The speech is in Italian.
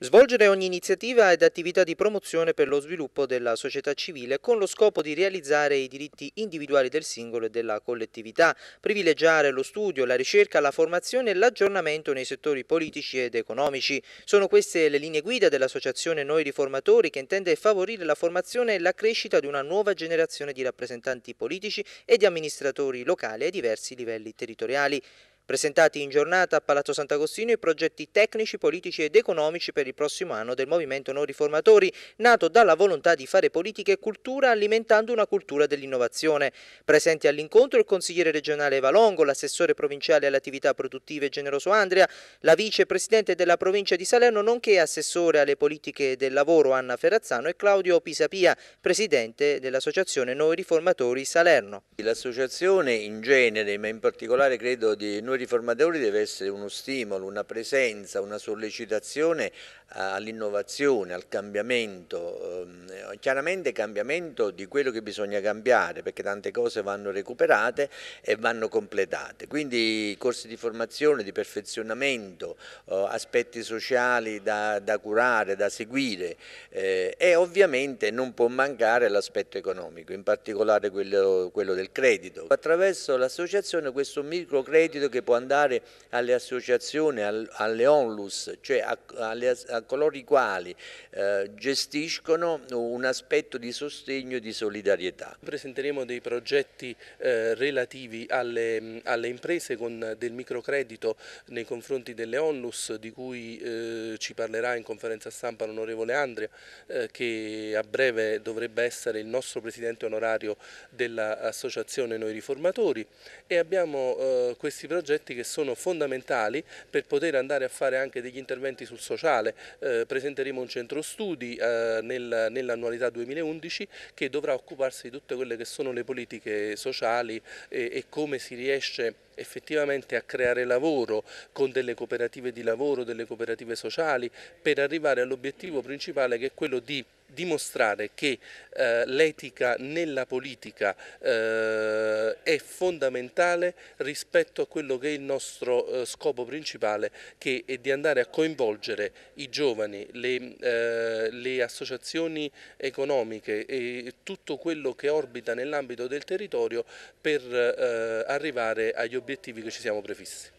Svolgere ogni iniziativa ed attività di promozione per lo sviluppo della società civile con lo scopo di realizzare i diritti individuali del singolo e della collettività, privilegiare lo studio, la ricerca, la formazione e l'aggiornamento nei settori politici ed economici. Sono queste le linee guida dell'associazione Noi Riformatori che intende favorire la formazione e la crescita di una nuova generazione di rappresentanti politici e di amministratori locali ai diversi livelli territoriali presentati in giornata a Palazzo Sant'Agostino i progetti tecnici, politici ed economici per il prossimo anno del Movimento Non Riformatori, nato dalla volontà di fare politica e cultura alimentando una cultura dell'innovazione. Presenti all'incontro il consigliere regionale Valongo, l'assessore provinciale alle attività produttive Generoso Andrea, la vicepresidente della provincia di Salerno nonché assessore alle politiche del lavoro Anna Ferrazzano e Claudio Pisapia, presidente dell'associazione Noi Riformatori Salerno. L'associazione in genere, ma in particolare credo di Noi formatori deve essere uno stimolo, una presenza, una sollecitazione eh, all'innovazione, al cambiamento, ehm, chiaramente cambiamento di quello che bisogna cambiare perché tante cose vanno recuperate e vanno completate, quindi corsi di formazione, di perfezionamento, eh, aspetti sociali da, da curare, da seguire eh, e ovviamente non può mancare l'aspetto economico, in particolare quello, quello del credito. Attraverso l'associazione questo microcredito che può andare alle associazioni, alle onlus, cioè a, alle, a coloro i quali eh, gestiscono un aspetto di sostegno e di solidarietà. Presenteremo dei progetti eh, relativi alle, alle, imprese con del microcredito nei confronti delle onlus di cui eh, ci parlerà in conferenza stampa l'onorevole Andrea eh, che a breve dovrebbe essere il nostro presidente onorario dell'associazione Noi Riformatori e abbiamo eh, questi progetti progetti che sono fondamentali per poter andare a fare anche degli interventi sul sociale. Eh, presenteremo un centro studi eh, nel, nell'annualità 2011 che dovrà occuparsi di tutte quelle che sono le politiche sociali e, e come si riesce effettivamente a creare lavoro con delle cooperative di lavoro, delle cooperative sociali, per arrivare all'obiettivo principale che è quello di dimostrare che eh, l'etica nella politica eh, è fondamentale rispetto a quello che è il nostro eh, scopo principale che è di andare a coinvolgere i giovani, le, eh, le associazioni economiche e tutto quello che orbita nell'ambito del territorio per eh, arrivare agli obiettivi che ci siamo prefissi.